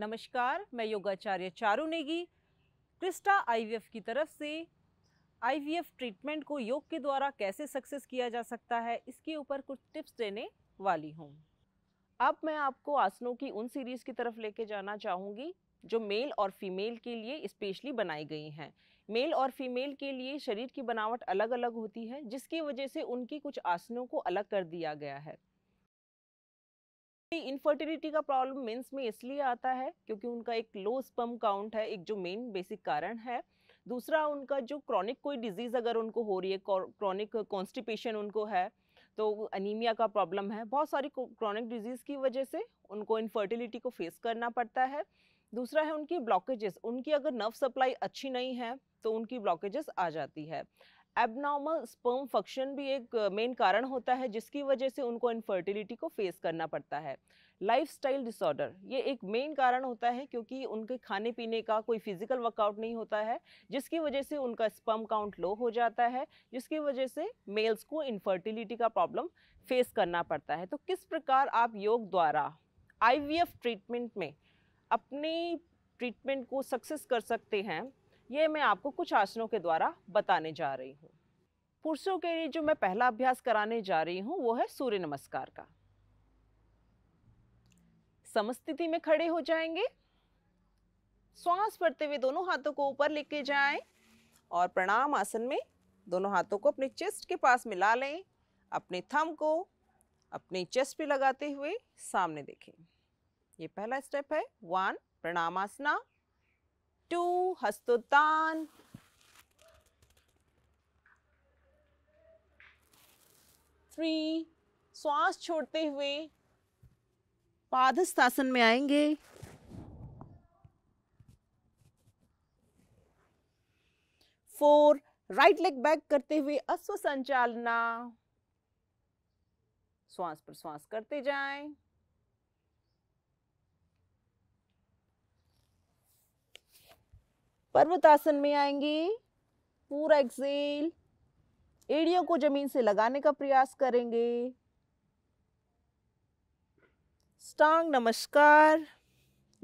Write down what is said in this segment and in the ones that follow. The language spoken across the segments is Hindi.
नमस्कार मैं योगाचार्य चारू नेगी क्रिस्टा आईवीएफ की तरफ से आईवीएफ ट्रीटमेंट को योग के द्वारा कैसे सक्सेस किया जा सकता है इसके ऊपर कुछ टिप्स देने वाली हूँ अब मैं आपको आसनों की उन सीरीज़ की तरफ लेके जाना चाहूँगी जो मेल और फीमेल के लिए स्पेशली बनाई गई हैं मेल और फीमेल के लिए शरीर की बनावट अलग अलग होती है जिसकी वजह से उनकी कुछ आसनों को अलग कर दिया गया है इनफर्टिलिटी का प्रॉब्लम मेंस में इसलिए आता है क्योंकि उनका एक लो स्पम काउंट है एक जो मेन बेसिक कारण है दूसरा उनका जो क्रॉनिक कोई डिजीज़ अगर उनको हो रही है क्रॉनिक कॉन्स्टिपेशन उनको है तो अनीमिया का प्रॉब्लम है बहुत सारी क्रॉनिक डिजीज़ की वजह से उनको इनफर्टिलिटी को फेस करना पड़ता है दूसरा है उनकी ब्लॉकेजेस उनकी अगर नर्व सप्लाई अच्छी नहीं है तो उनकी ब्लॉकेजेस आ जाती है एबनॉर्मल स्पर्म फंक्शन भी एक मेन कारण होता है जिसकी वजह से उनको इनफर्टिलिटी को फेस करना पड़ता है लाइफस्टाइल डिसऑर्डर ये एक मेन कारण होता है क्योंकि उनके खाने पीने का कोई फिजिकल वर्कआउट नहीं होता है जिसकी वजह से उनका स्पर्म काउंट लो हो जाता है जिसकी वजह से मेल्स को इनफर्टिलिटी का प्रॉब्लम फेस करना पड़ता है तो किस प्रकार आप योग द्वारा आई ट्रीटमेंट में अपनी ट्रीटमेंट को सक्सेस कर सकते हैं ये मैं आपको कुछ आसनों के द्वारा बताने जा रही हूँ पुरुषों के लिए जो मैं पहला अभ्यास कराने जा रही हूँ वो है सूर्य नमस्कार का समस्थिति में खड़े हो जाएंगे श्वास भरते हुए दोनों हाथों को ऊपर लेके जाएं और प्रणाम आसन में दोनों हाथों को अपने चेस्ट के पास मिला लें अपने थम को अपने चेस्ट पे लगाते हुए सामने देखें ये पहला स्टेप है वन प्रणाम आसना टू हस्तुतान थ्री श्वास छोड़ते हुए पादस्थासन में आएंगे फोर राइट लेग बैक करते हुए अश्व संचालना श्वास पर श्वास करते जाएं पर्वतासन में आएंगे पूरा एक्सेल एड़ियों को जमीन से लगाने का प्रयास करेंगे स्टांग नमस्कार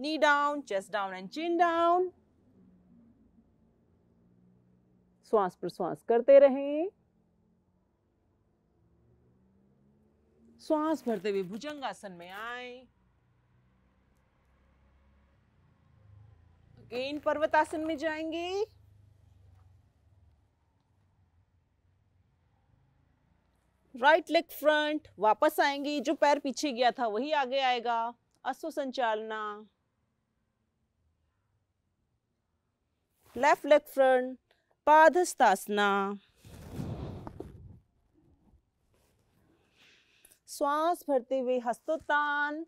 knee down chest down and chin down श्वास प्रश्वास करते रहें श्वास भरते हुए भुजंगासन में आए अगेन पर्वतासन में जाएंगे राइट लेग फ्रंट वापस आएंगे जो पैर पीछे गया था वही आगे आएगा अश्व संचालना लेफ्ट लेग फ्रंट पादस्तासना श्वास भरते हुए हस्तोत्तान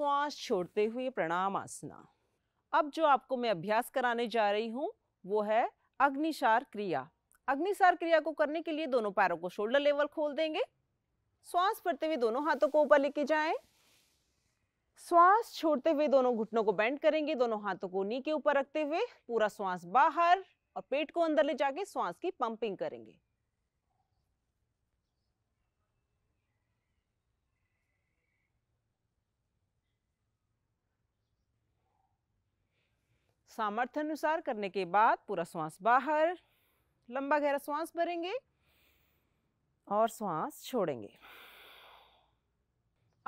श्वास छोड़ते हुए प्रणाम आसना अब जो आपको मैं अभ्यास कराने जा रही हूँ वो है अग्निशार क्रिया अग्निशार क्रिया को करने के लिए दोनों पैरों को शोल्डर लेवल खोल देंगे श्वास भरते हुए दोनों हाथों को ऊपर लेके जाएं श्वास छोड़ते हुए दोनों घुटनों को बेंड करेंगे दोनों हाथों को नी के ऊपर रखते हुए पूरा श्वास बाहर और पेट को अंदर ले जाके श्वास की पंपिंग करेंगे सामर्थ्य अनुसार करने के बाद पूरा श्वास बाहर लंबा गहरा श्वास भरेंगे और श्वास छोड़ेंगे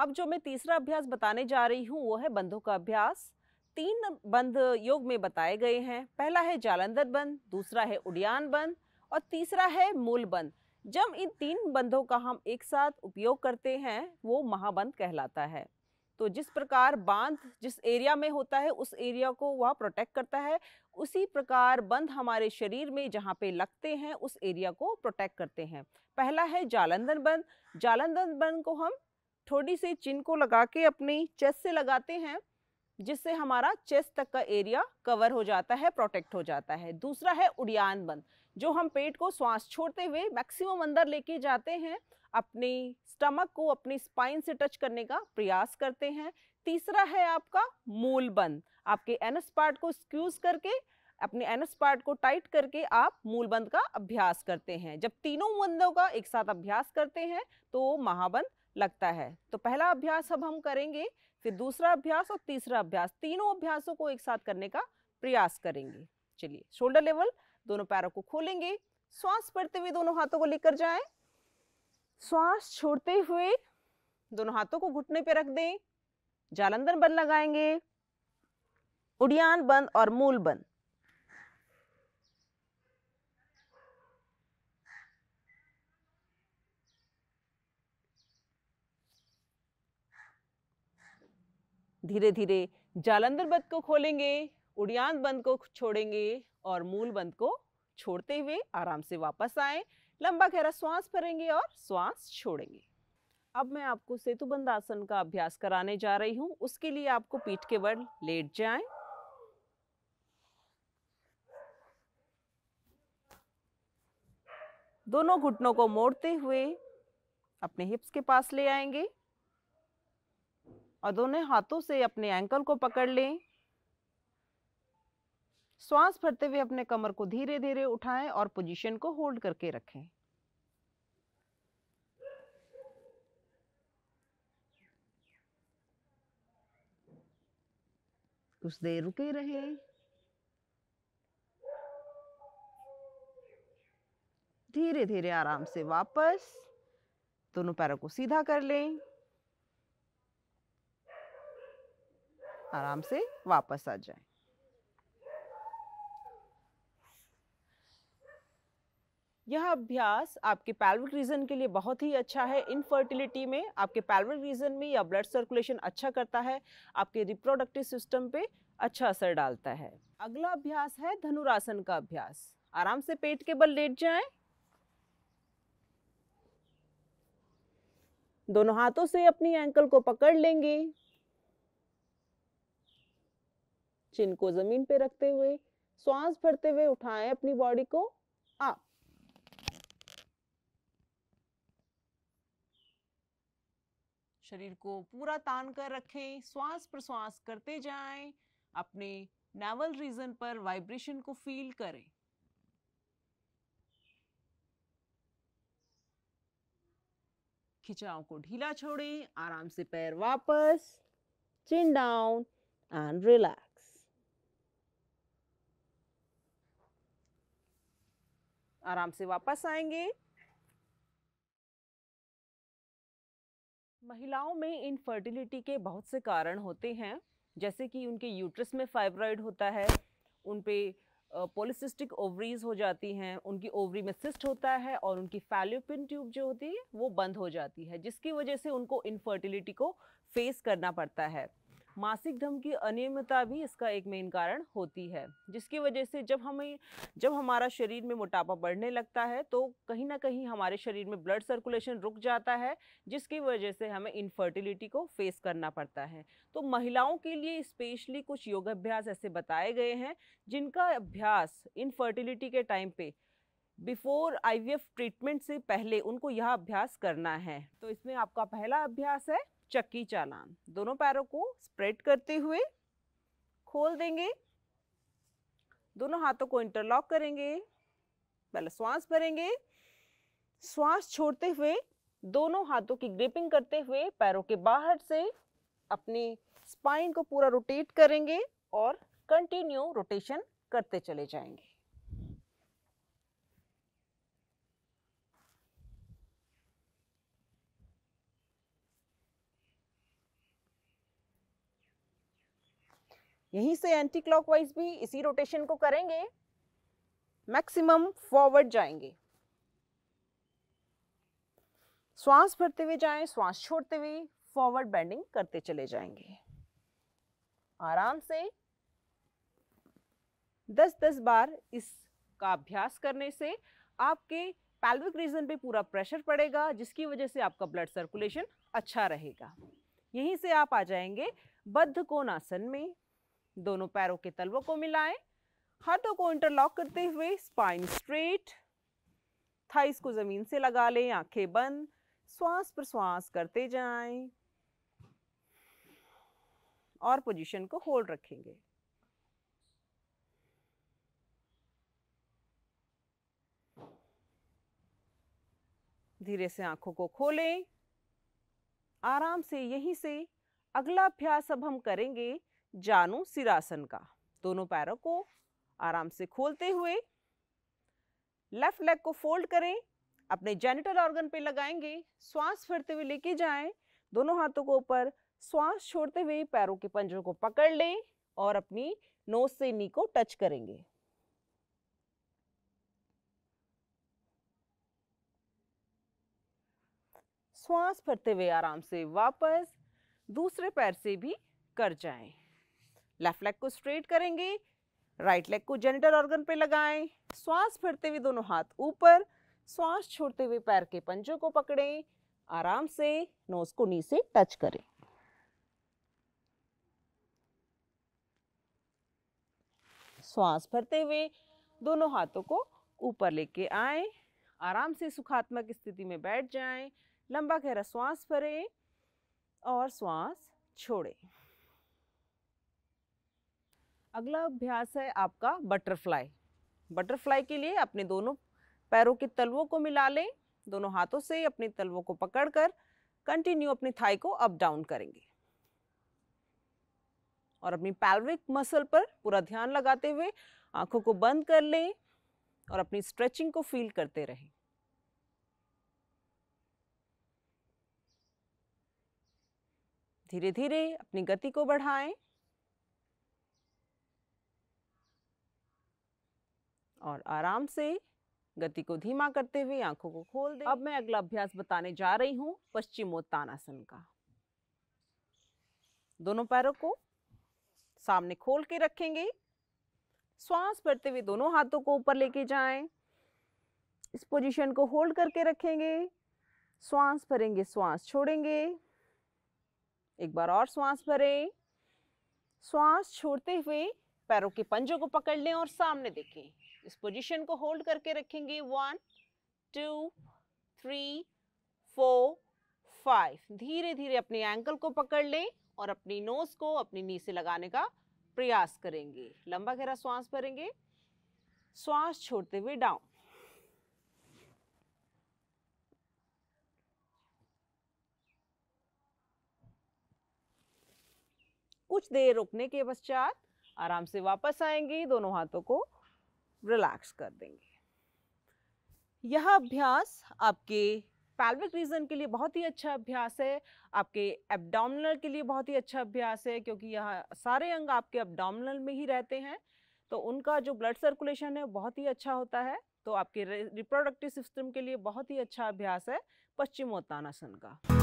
अब जो मैं तीसरा अभ्यास बताने जा रही हूँ वो है बंधों का अभ्यास तीन बंध योग में बताए गए हैं पहला है जालंधर बंध दूसरा है उड़ियान बंध और तीसरा है मूल बंध जब इन तीन बंधों का हम एक साथ उपयोग करते हैं वो महाबंध कहलाता है तो जिस प्रकार बांध जिस एरिया में होता है उस एरिया को वह प्रोटेक्ट करता है उसी प्रकार बंध हमारे शरीर में जहाँ पे लगते हैं उस एरिया को प्रोटेक्ट करते हैं पहला है जालंधर बंध जालंधर बंध को हम थोड़ी सी चिन को लगा के अपनी चेस्ट से लगाते हैं जिससे हमारा चेस्ट तक का एरिया कवर हो जाता है प्रोटेक्ट हो जाता है दूसरा है उड़ियान बंद जो हम पेट को श्वास छोड़ते हुए मैक्सिमम अंदर लेके जाते हैं अपने स्टमक को अपने स्पाइन से टच करने का प्रयास करते हैं तीसरा है आपका मूल बंद आपके एनस पार्ट को स्क्यूज करके अपने एनस पार्ट को टाइट करके आप मूलबंद का अभ्यास करते हैं जब तीनों बंदों का एक साथ अभ्यास करते हैं तो महाबंद लगता है तो पहला अभ्यास अब हम करेंगे फिर दूसरा अभ्यास और तीसरा अभ्यास तीनों अभ्यासों को एक साथ करने का प्रयास करेंगे चलिए शोल्डर लेवल दोनों पैरों को खोलेंगे श्वास पड़ते हुए दोनों हाथों को लेकर जाएं श्वास छोड़ते हुए दोनों हाथों को घुटने पे रख दें जालंधर बंद लगाएंगे उड़ियान बंद और मूल बंद धीरे धीरे जालंधर बंद को खोलेंगे उड़ियान बंद को छोड़ेंगे और मूल बंद को छोड़ते हुए आराम से वापस आए लंबा गहरा श्वास भरेंगे और श्वास छोड़ेंगे अब मैं आपको सेतुबंध आसन का अभ्यास कराने जा रही हूं उसके लिए आपको पीठ के बल लेट जाएं दोनों घुटनों को मोड़ते हुए अपने हिप्स के पास ले आएंगे और दोनों हाथों से अपने एंकल को पकड़ लें श्वास भरते हुए अपने कमर को धीरे धीरे उठाएं और पोजीशन को होल्ड करके रखें कुछ देर रुके रहे धीरे धीरे आराम से वापस दोनों पैरों को सीधा कर लें आराम से वापस आ जाएं। यह अभ्यास आपके पैल्विक रीजन के लिए बहुत ही अच्छा है इनफर्टिलिटी में आपके पैल्विक रीजन में या ब्लड सर्कुलेशन अच्छा करता है आपके रिप्रोडक्टिव सिस्टम पे अच्छा असर डालता है अगला अभ्यास है धनुरासन का अभ्यास आराम से पेट के बल लेट जाएं दोनों हाथों से अपनी एंकल को पकड़ लेंगे चिन को जमीन पे रखते हुए श्वास भरते हुए उठाएं अपनी बॉडी को शरीर को पूरा तान कर रखें श्वास प्रश्वास करते जाएं अपने नेवल रीजन पर वाइब्रेशन को फील करें खिंचाव को ढीला छोड़ें आराम से पैर वापस चिन डाउन एंड रिलैक्स आराम से वापस आएंगे महिलाओं में इनफर्टिलिटी के बहुत से कारण होते हैं जैसे कि उनके यूट्रस में फाइब्रॉइड होता है उन पर पोलिसिस्टिक ओवरीज हो जाती हैं उनकी ओवरी में सिस्ट होता है और उनकी फैल्यूपिन ट्यूब जो होती है वो बंद हो जाती है जिसकी वजह से उनको इनफर्टिलिटी को फेस करना पड़ता है मासिक धर्म की अनियमितता भी इसका एक मेन कारण होती है जिसकी वजह से जब हमें जब हमारा शरीर में मोटापा बढ़ने लगता है तो कहीं ना कहीं हमारे शरीर में ब्लड सर्कुलेशन रुक जाता है जिसकी वजह से हमें इनफर्टिलिटी को फेस करना पड़ता है तो महिलाओं के लिए स्पेशली कुछ योगाभ्यास ऐसे बताए गए हैं जिनका अभ्यास इनफर्टिलिटी के टाइम पे बिफोर आई ट्रीटमेंट से पहले उनको यह अभ्यास करना है तो इसमें आपका पहला अभ्यास है चक्की चालान दोनों पैरों को स्प्रेड करते हुए खोल देंगे दोनों हाथों को इंटरलॉक करेंगे पहले श्वास भरेंगे श्वास छोड़ते हुए दोनों हाथों की ग्रिपिंग करते हुए पैरों के बाहर से अपनी स्पाइन को पूरा रोटेट करेंगे और कंटिन्यू रोटेशन करते चले जाएंगे यहीं से एंटी क्लॉकवाइज भी इसी रोटेशन को करेंगे मैक्सिमम फॉरवर्ड जाएंगे श्वास भरते हुए जाएं श्वास छोड़ते हुए फॉरवर्ड बैंडिंग करते चले जाएंगे आराम से 10-10 बार इस का अभ्यास करने से आपके पैल्विक रीजन पे पूरा प्रेशर पड़ेगा जिसकी वजह से आपका ब्लड सर्कुलेशन अच्छा रहेगा यहीं से आप आ जाएंगे बद्ध कोनासन में दोनों पैरों के तलवों को मिलाएं हाथों को इंटरलॉक करते हुए स्पाइन स्ट्रेट थाइस को ज़मीन से लगा लें आंखें बंद श्वास प्रश्वास करते जाएं और पोजीशन को होल्ड रखेंगे धीरे से आंखों को खोलें आराम से यहीं से अगला अभ्यास अब हम करेंगे जानू सिरासन का दोनों पैरों को आराम से खोलते हुए लेफ्ट लेग को फोल्ड करें अपने जेनिटल ऑर्गन पे लगाएंगे श्वास फिरते हुए लेके जाएं दोनों हाथों को ऊपर श्वास छोड़ते हुए पैरों के पंजों को पकड़ लें और अपनी नोज से नी को टच करेंगे श्वास फिरते हुए आराम से वापस दूसरे पैर से भी कर जाएं। लेफ्ट लेग को स्ट्रेट करेंगे राइट लेग को जेनिटल ऑर्गन पे लगाएं श्वास फिरते हुए दोनों हाथ ऊपर श्वास छोड़ते हुए पैर के पंजों को पकड़ें आराम से नोज को नी से टच करें श्वास भरते हुए दोनों हाथों को ऊपर लेके आए आराम से सुखात्मक स्थिति में बैठ जाएं, लंबा गहरा श्वास भरें और श्वास छोड़ें अगला अभ्यास है आपका बटरफ्लाई बटरफ्लाई के लिए अपने दोनों पैरों के तलवों को मिला लें दोनों हाथों से अपने तलवों को पकड़कर कंटिन्यू अपनी थाई को अप डाउन करेंगे और अपनी पैल्विक मसल पर पूरा ध्यान लगाते हुए आंखों को बंद कर लें और अपनी स्ट्रेचिंग को फील करते रहें धीरे धीरे अपनी गति को बढ़ाएं और आराम से गति को धीमा करते हुए आंखों को खोल दें अब मैं अगला अभ्यास बताने जा रही हूँ पश्चिमोत्तानासन का दोनों पैरों को सामने खोल के रखेंगे श्वास भरते हुए दोनों हाथों को ऊपर लेके जाएं इस पोजीशन को होल्ड करके रखेंगे श्वास भरेंगे श्वास छोड़ेंगे एक बार और श्वास भरें श्वास छोड़ते हुए पैरों के पंजों को पकड़ लें और सामने देखें इस पोजीशन को होल्ड करके रखेंगे one two three four five धीरे धीरे अपने एंकल को पकड़ लें और अपनी नोज को अपनी नी से लगाने का प्रयास करेंगे लंबा गहरा श्वास भरेंगे श्वास छोड़ते हुए डाउन कुछ देर रुकने के पश्चात आराम से वापस आएंगे दोनों हाथों को रिलैक्स कर देंगे यह अभ्यास आपके पैल्विक रीजन के लिए बहुत ही अच्छा अभ्यास है आपके एब्डोमिनल के लिए बहुत ही अच्छा अभ्यास है क्योंकि यह सारे अंग आपके एब्डोमिनल में ही रहते हैं तो उनका जो ब्लड सर्कुलेशन है बहुत ही अच्छा होता है तो आपके रिप्रोडक्टिव सिस्टम के लिए बहुत ही अच्छा अभ्यास है पश्चिमोत्तानासन का